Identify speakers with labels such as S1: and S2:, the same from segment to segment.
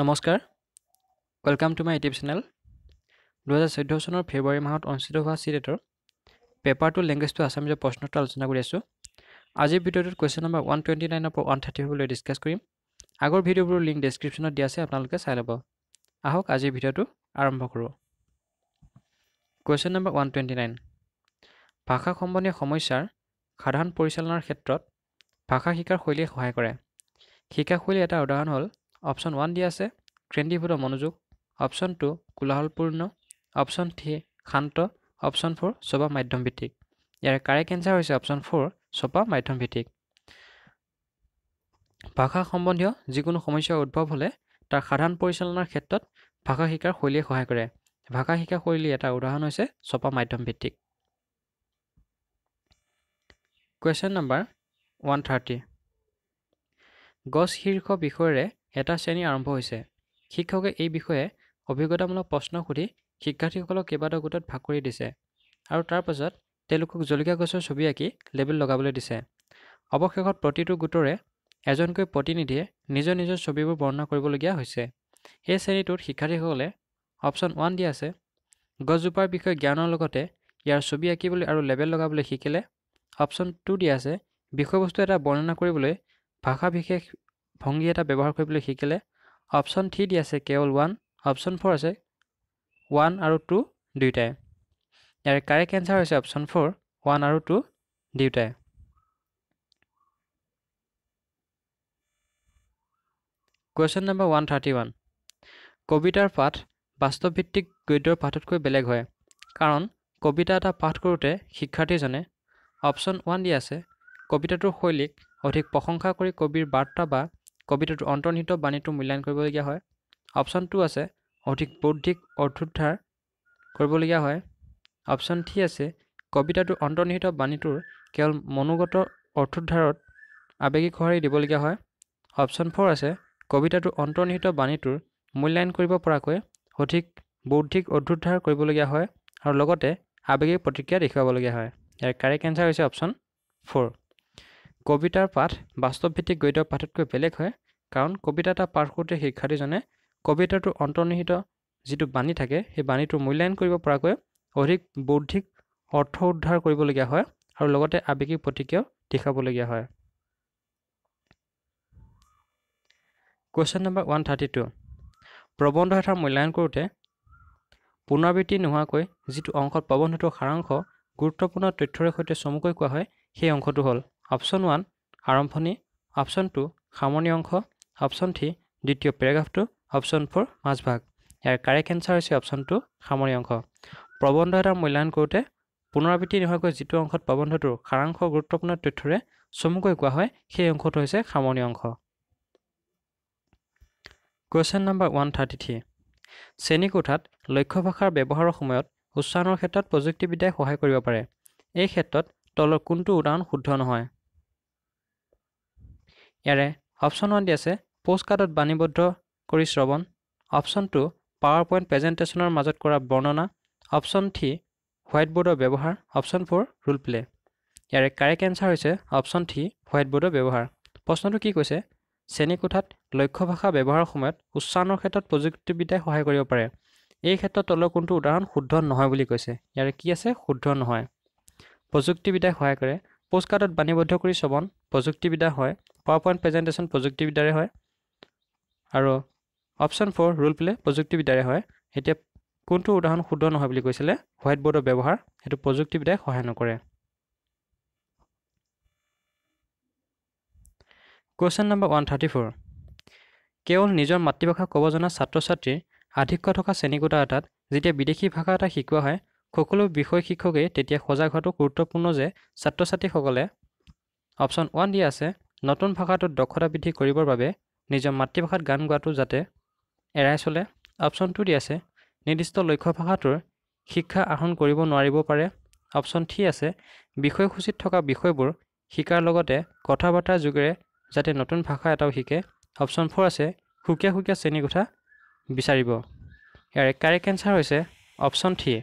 S1: নমস্কাৰ welcome to my YouTube channel দুহেজাৰ চৈধ্য চনৰ ফেব্ৰুৱাৰী মাহত অনুষ্ঠিত হোৱা চিটেটৰ পেপাৰ টু লেংগুৱেজ টু আছামিজৰ প্ৰশ্নটো আলোচনা কৰি আছোঁ আজিৰ ভিডিঅ'টোত কুৱেশ্যন নম্বৰ ওৱান টুৱেণ্টি নাইনৰ পৰা ওৱান থাৰ্টি ফাইভলৈ ডিছকাছ কৰিম আগৰ ভিডিঅ'বোৰ লিংক ডিছক্ৰিপশ্যনত দিয়া আছে আপোনালোকে চাই ল'ব আহক আজিৰ ভিডিঅ'টো আৰম্ভ কৰোঁ question number one twenty nine ভাষা সম্বন্ধীয় সমস্যাৰ সাধাৰণ পৰিচালনাৰ ক্ষেত্ৰত ভাষা শিকাৰ শৈলীয়ে সহায় কৰে শিকাশৈলীৰ এটা উদাহৰণ হ'ল অপশ্যন ওৱান দিয়া আছে কেন্দ্ৰীভূত মনোযোগ অপশ্যন টু কোলাহলপূৰ্ণ অপশ্যন থ্ৰী শান্ত অপশ্যন ফ'ৰ ছপা মাধ্যম ভিত্তিক ইয়াৰে কাৰেক্ট এনচাৰ হৈছে অপশ্যন ফ'ৰ ছপা মাধ্যম ভিত্তিক ভাষা সম্বন্ধীয় যিকোনো সমস্যাৰ উদ্ভৱ হ'লে তাৰ সাধাৰণ পৰিচালনাৰ ক্ষেত্ৰত ভাষা শিকাৰ শৈলীয়ে সহায় কৰে ভাষা শিকা শৈলী এটা উদাহৰণ হৈছে ছপা মাধ্যম ভিত্তিক কুৱেশ্যন নম্বৰ ওৱান থাৰ্টি গছ শীৰ্ষ বিষয়েৰে এটা শ্ৰেণী আৰম্ভ হৈছে শিক্ষকে এই বিষয়ে অভিজ্ঞতামূলক প্ৰশ্ন সুধি শিক্ষাৰ্থীসকলক কেইবাটাও গোটত ভাগ কৰি দিছে আৰু তাৰ পাছত তেওঁলোকক জলকীয়া গছৰ ছবি আঁকি লেবেল লগাবলৈ দিছে অৱশেষত প্ৰতিটো গোটৰে এজনকৈ প্ৰতিনিধিয়ে নিজৰ নিজৰ ছবিবোৰ বৰ্ণনা কৰিবলগীয়া হৈছে এই শ্ৰেণীটোত শিক্ষাৰ্থীসকলে অপশ্যন ওৱান দিয়া আছে গছজোপাৰ বিষয়ে জ্ঞানৰ লগতে ইয়াৰ ছবি আঁকিবলৈ আৰু লেবেল লগাবলৈ শিকিলে অপশ্যন টু দিয়া আছে বিষয়বস্তু এটা বৰ্ণনা কৰিবলৈ ভাষা বিশেষ ভংগী এটা ব্যৱহাৰ কৰিবলৈ শিকিলে অপশ্যন থ্ৰী দি আছে কেৱল ওৱান অপশ্যন ফ'ৰ আছে ওৱান আৰু টু দুয়োটাই ইয়াৰে কাৰেক্ট এনচাৰ হৈছে অপশ্যন ফ'ৰ ওৱান আৰু টু দুয়োটাই question number one thirty one কবিতাৰ পাঠ বাস্তৱভিত্তিক গদ্যৰ পাঠতকৈ বেলেগ হয় কাৰণ কবিতা এটা পাঠ কৰোঁতে শিক্ষাৰ্থীজনে অপশ্যন ওৱান দি আছে কবিতাটোৰ শৈলীক অধিক প্ৰশংসা কৰি কবিৰ বাৰ্তা বা কবিতাটোৰ অন্তৰ্নিহিত বাণীটো মূল্যায়ন কৰিবলগীয়া হয় অপশ্যন টু আছে অধিক বৌদ্ধিক অৰ্থোদ্ধাৰ কৰিবলগীয়া হয় অপশ্যন থ্ৰী আছে কবিতাটোৰ অন্তৰ্নিহিত বাণীটোৰ কেৱল মনোগত অৰ্থোদ্ধাৰত আৱেগিক সঁহাৰি দিবলগীয়া হয় অপশ্যন ফ'ৰ আছে কবিতাটোৰ অন্তৰ্নিহিত বাণীটোৰ মূল্যায়ন কৰিব পৰাকৈ অধিক বৌদ্ধিক অৰ্ধোদ্ধাৰ কৰিবলগীয়া হয় আৰু লগতে আৱেগিক প্ৰতিক্ৰিয়া দেখুৱাবলগীয়া হয় ইয়াৰ কাৰেক্ট এঞ্চাৰ হৈছে অপশ্যন ফ'ৰ কবিতাৰ পাঠ বাস্তৱভিত্তিক গদ্য পাঠতকৈ বেলেগ হয় কাৰণ কবিতা এটা পাঠ কৰোঁতে শিক্ষাৰ্থীজনে কবিতাটোৰ অন্তৰ্নিহিত যিটো বাণী থাকে সেই বাণীটো মূল্যায়ন কৰিব পৰাকৈ অধিক বৌদ্ধিক অৰ্থ উদ্ধাৰ কৰিবলগীয়া হয় আৰু লগতে আৱেগিক প্ৰতিক্ৰিয়াও দেখাবলগীয়া হয় question number one thirty two প্ৰবন্ধ এটাৰ মূল্যায়ন কৰোঁতে পুনৰাবৃত্তি নোহোৱাকৈ যিটো অংশত প্ৰবন্ধটোৰ সাৰাংশ গুৰুত্বপূৰ্ণ তথ্যৰে সৈতে চমুকৈ কোৱা হয় সেই অংশটো হ'ল অপশ্যন ওৱান আৰম্ভণি অপশ্যন টু সামৰণি অংশ অপশ্যন থ্ৰী দ্বিতীয় পেৰেগ্ৰাফটো অপশ্যন ফ'ৰ মাজভাগ ইয়াৰ কাৰেক্ট এনচাৰ হৈছে অপশ্যন টু সামৰণি অংশ প্ৰবন্ধ এটা মূল্যায়ন কৰোঁতে পুনৰাবৃত্তি নোহোৱাকৈ যিটো অংশত প্ৰবন্ধটোৰ সাৰাংশ গুৰুত্বপূৰ্ণ তথ্যৰে চমুকৈ কোৱা হয় সেই অংশটো হৈছে সামৰণি অংশ question number one thirty three শ্ৰেণীকোঠাত লক্ষ্য ভাষাৰ ব্যৱহাৰৰ সময়ত উচ্চাৰণৰ ক্ষেত্ৰত প্ৰযুক্তিবিদ্যাই সহায় কৰিব পাৰে এই ক্ষেত্ৰত তলৰ কোনটো উদাহৰণ শুদ্ধ নহয় ইয়াৰে অপশ্যন ওৱান দি আছে পোষ্ট কাৰ্ডত বাণীবদ্ধ কৰি শ্ৰৱণ অপশ্যন টু পাৱাৰ পইণ্ট প্ৰেজেণ্টেশ্যনৰ মাজত কৰা বৰ্ণনা অপশ্যন থ্ৰী হোৱাইট বোৰ্ডৰ ব্যৱহাৰ অপশ্যন ফ'ৰ ৰোল প্লে ইয়াৰে কাৰেক্ট এনচাৰ হৈছে অপশ্যন থ্ৰী হোৱাইট বোৰ্ডৰ ব্যৱহাৰ প্ৰশ্নটো কি কৈছে শ্ৰেণীকোঠাত লক্ষ্য ভাষা ব্যৱহাৰৰ সময়ত উচ্চাৰণৰ ক্ষেত্ৰত প্ৰযুক্তিবিদ্যাই সহায় কৰিব পাৰে এই ক্ষেত্ৰত তলৰ কোনটো উদাহৰণ শুদ্ধ নহয় বুলি কৈছে ইয়াৰে কি আছে শুদ্ধ নহয় প্ৰযুক্তিবিদ্যাই সহায় কৰে পোষ্ট কাৰ্ডত বাণীবদ্ধ কৰি চবন প্ৰযুক্তিবিদ্যা হয় পাৱাৰ পইণ্ট প্ৰেজেণ্টেশ্যন প্ৰযুক্তিবিদ্যাৰে হয় আৰু অপশ্যন ফ'ৰ ৰোল প্লে প্ৰযুক্তিবিদ্যাৰে হয় এতিয়া কোনটো উদাহৰণ শুদ্ধ নহয় বুলি কৈছিলে হোৱাইট ব'ৰ্ডৰ ব্যৱহাৰ সেইটো প্ৰযুক্তিবিদ্যাই সহায় নকৰে question number one thirty four কেৱল নিজৰ মাতৃভাষা ক'ব জনা ছাত্ৰ ছাত্ৰীৰ আধিক্য থকা শ্ৰেণীকোটা এটাত যেতিয়া বিদেশী ভাষা এটা শিকোৱা হয় সকলো বিষয় শিক্ষকেই তেতিয়া সজাগ হোৱাটো গুৰুত্বপূৰ্ণ যে ছাত্ৰ ছাত্ৰীসকলে অপশ্যন ওৱান দিয়া আছে নতুন ভাষাটোত দক্ষতা বৃদ্ধি কৰিবৰ বাবে নিজৰ মাতৃভাষাত গান গোৱাটো যাতে এৰাই চলে অপশ্যন টু দিয়া আছে নিৰ্দিষ্ট লক্ষ্য ভাষাটোৰ শিক্ষা আহৰণ কৰিব নোৱাৰিব পাৰে অপশ্যন থ্ৰী আছে বিষয়সূচীত থকা বিষয়বোৰ শিকাৰ লগতে কথা বতৰাৰ যোগেৰে যাতে নতুন ভাষা এটাও শিকে অপশ্যন ফ'ৰ আছে সুকীয়া সুকীয়া শ্ৰেণীকোঠা বিচাৰিব ইয়াৰে কাৰেক্ট এনচাৰ হৈছে অপশ্যন থ্ৰী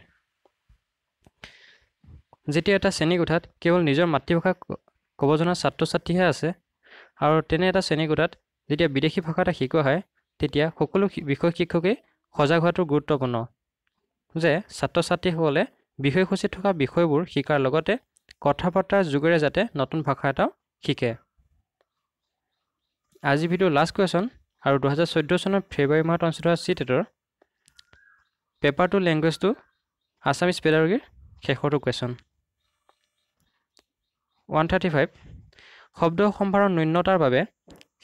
S1: যেতিয়া এটা শ্ৰেণীকোঠাত কেৱল নিজৰ মাতৃভাষা ক'ব জনা ছাত্ৰ ছাত্ৰীহে আছে আৰু তেনে এটা শ্ৰেণীকোঠাত যেতিয়া বিদেশী ভাষা এটা শিকোৱা হয় তেতিয়া সকলো বিষয় শিক্ষকেই সজাগ হোৱাটো গুৰুত্বপূৰ্ণ যে ছাত্ৰ ছাত্ৰীসকলে বিষয়সূচীত থকা বিষয়বোৰ শিকাৰ লগতে কথা বতৰাৰ যোগেৰে যাতে নতুন ভাষা এটাও শিকে আজি ভিডিঅ' লাষ্ট কুৱেশ্যন আৰু দুহেজাৰ চৈধ্য চনৰ ফেব্ৰুৱাৰী মাহত অনুষ্ঠিত হোৱা চিটেটৰ পেপাৰ টু লেংগুৱেজটো আছামিজ পেডাৰগীৰ শেষৰটো কুৱেশ্যন ওৱান থাৰ্টি ফাইভ শব্দ সম্ভাৰৰ ন্যূনতাৰ বাবে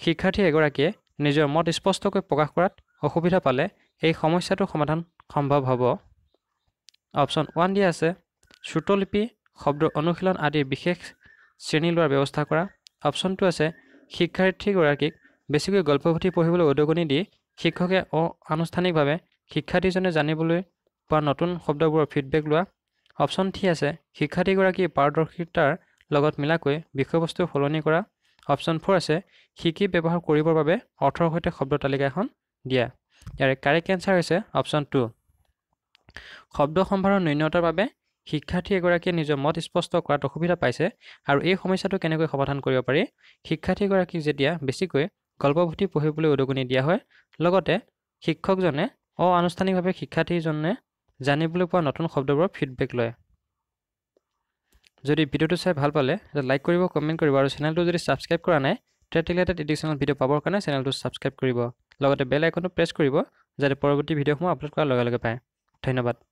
S1: শিক্ষাৰ্থী এগৰাকীয়ে নিজৰ মত স্পষ্টকৈ প্ৰকাশ কৰাত অসুবিধা পালে এই সমস্যাটো সমাধান সম্ভৱ হ'ব অপশ্যন ওৱান ডি আছে শ্ৰুতলিপি শব্দ অনুশীলন আদিৰ বিশেষ শ্ৰেণী লোৱাৰ ব্যৱস্থা কৰা অপশ্যন টু আছে শিক্ষাৰ্থীগৰাকীক বেছিকৈ গল্প পুথি পঢ়িবলৈ উদগনি দি শিক্ষকে অনানুষ্ঠানিকভাৱে শিক্ষাৰ্থীজনে জানিবলৈ পোৱা নতুন শব্দবোৰৰ ফিডবেক লোৱা অপশ্যন থ্ৰী আছে শিক্ষাৰ্থীগৰাকীৰ পাৰদৰ্শিতাৰ লগত মিলাকৈ বিষয়বস্তু সলনি কৰা অপশ্যন ফ'ৰ আছে শিকি ব্যৱহাৰ কৰিবৰ বাবে অৰ্থৰ সৈতে শব্দ তালিকা এখন দিয়া ইয়াৰে কাৰেক্ট এনচাৰ হৈছে অপশ্যন টু শব্দ সম্ভাৰৰ ন্যূনতাৰ বাবে শিক্ষাৰ্থী এগৰাকীয়ে নিজৰ মত স্পষ্ট কৰাত অসুবিধা পাইছে আৰু এই সমস্যাটো কেনেকৈ সমাধান কৰিব পাৰি শিক্ষাৰ্থীগৰাকীক যেতিয়া বেছিকৈ গল্পভুতি পঢ়িবলৈ উদগনি দিয়া হয় লগতে শিক্ষকজনে অনানুষ্ঠানিকভাৱে শিক্ষাৰ্থীজনে জানিবলৈ পোৱা নতুন শব্দবোৰৰ ফিডবেক লয় যদি ভিডিওটো চাই ভাল পালে লাইক কৰিব কমেণ্ট কৰিব আৰু চেনেলটো যদি ছাবস্ক্ৰাইব কৰা নাই তেতিয়াহ'লে এডিশ্যনেল ভিডিঅ' পাবৰ কাৰণে চেনেলটো ছাবস্ক্ৰাইব কৰিব লগতে বেল আইকনটো প্ৰেছ কৰিব যাতে পৰৱৰ্তী ভিডিঅ'সমূহ আপলোড কৰাৰ লগে লগে পায় ধন্যবাদ